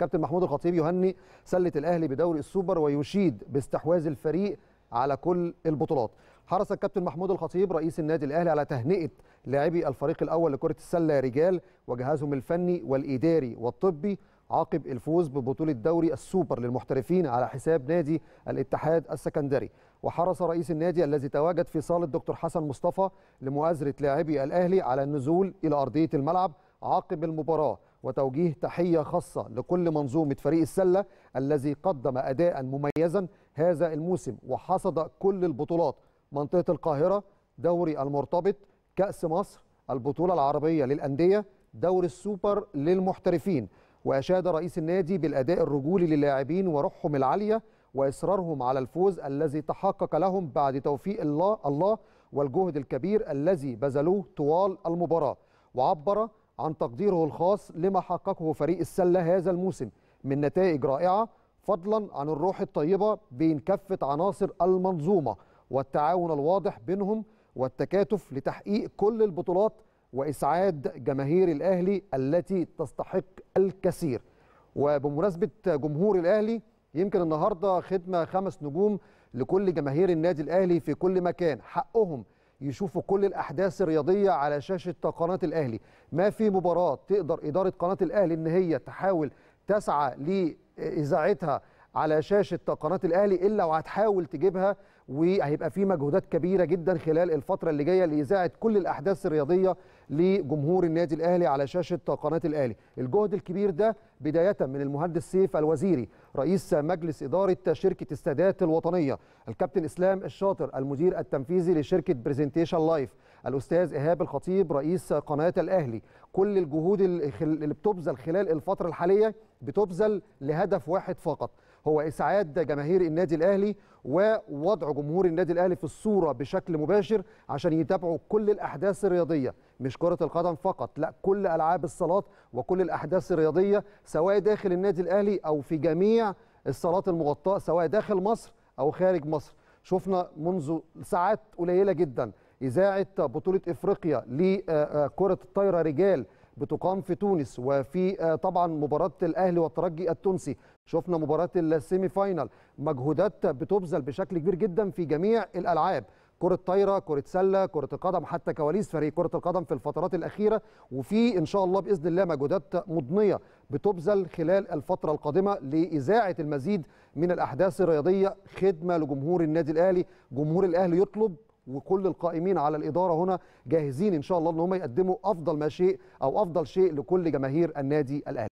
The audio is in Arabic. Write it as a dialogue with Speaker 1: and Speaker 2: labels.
Speaker 1: كابتن محمود الخطيب يهني سله الاهلي بدوري السوبر ويشيد باستحواذ الفريق على كل البطولات حرص الكابتن محمود الخطيب رئيس النادي الاهلي على تهنئه لاعبي الفريق الاول لكره السله رجال وجهازهم الفني والاداري والطبي عقب الفوز ببطوله دوري السوبر للمحترفين على حساب نادي الاتحاد السكندري وحرص رئيس النادي الذي تواجد في صاله دكتور حسن مصطفى لمؤازره لاعبي الاهلي على النزول الى ارضيه الملعب عقب المباراه وتوجيه تحية خاصة لكل منظومة فريق السلة الذي قدم أداء مميزا هذا الموسم وحصد كل البطولات منطقة القاهرة دوري المرتبط كأس مصر البطولة العربية للأندية دوري السوبر للمحترفين وأشاد رئيس النادي بالأداء الرجولي للاعبين وروحهم العالية وإصرارهم على الفوز الذي تحقق لهم بعد توفيق الله الله والجهد الكبير الذي بذلوه طوال المباراة وعبر عن تقديره الخاص لما حققه فريق السلة هذا الموسم من نتائج رائعة فضلا عن الروح الطيبة بين كافة عناصر المنظومة والتعاون الواضح بينهم والتكاتف لتحقيق كل البطولات وإسعاد جماهير الأهلي التي تستحق الكثير وبمناسبة جمهور الأهلي يمكن النهاردة خدمة خمس نجوم لكل جماهير النادي الأهلي في كل مكان حقهم يشوفوا كل الاحداث الرياضيه على شاشه قناه الاهلي ما في مباراه تقدر اداره قناه الاهلي ان هي تحاول تسعى لاذاعتها على شاشه قناه الاهلي الا وهتحاول تجيبها وهيبقى في مجهودات كبيره جدا خلال الفتره اللي جايه لاذاعه كل الاحداث الرياضيه لجمهور النادي الاهلي على شاشه قناه الاهلي الجهد الكبير ده بدايه من المهندس سيف الوزيري رئيس مجلس اداره شركه السادات الوطنيه الكابتن اسلام الشاطر المدير التنفيذي لشركه برزنتيشن لايف الاستاذ ايهاب الخطيب رئيس قناه الاهلي كل الجهود اللي بتبذل خلال الفتره الحاليه بتبذل لهدف واحد فقط هو اسعاد جماهير النادي الاهلي ووضع جمهور النادي الاهلي في الصوره بشكل مباشر عشان يتابعوا كل الاحداث الرياضيه مش كره القدم فقط لا كل العاب الصالات وكل الاحداث الرياضيه سواء داخل النادي الاهلي او في جميع الصالات المغطاه سواء داخل مصر او خارج مصر شفنا منذ ساعات قليله جدا اذاعه بطوله افريقيا لكره الطايره رجال بتقام في تونس وفي آه، طبعا مباراه الاهلي والترجي التونسي شفنا مباراه السيمي فاينل مجهودات بتبذل بشكل كبير جدا في جميع الالعاب كرة طايرة، كرة سلة، كرة القدم حتى كواليس فريق كرة القدم في الفترات الأخيرة وفي إن شاء الله بإذن الله مجهودات مضنية بتبذل خلال الفترة القادمة لإذاعة المزيد من الأحداث الرياضية خدمة لجمهور النادي الأهلي، جمهور الأهلي يطلب وكل القائمين على الاداره هنا جاهزين ان شاء الله ان هم يقدموا افضل ما شيء او افضل شيء لكل جماهير النادي الاهلي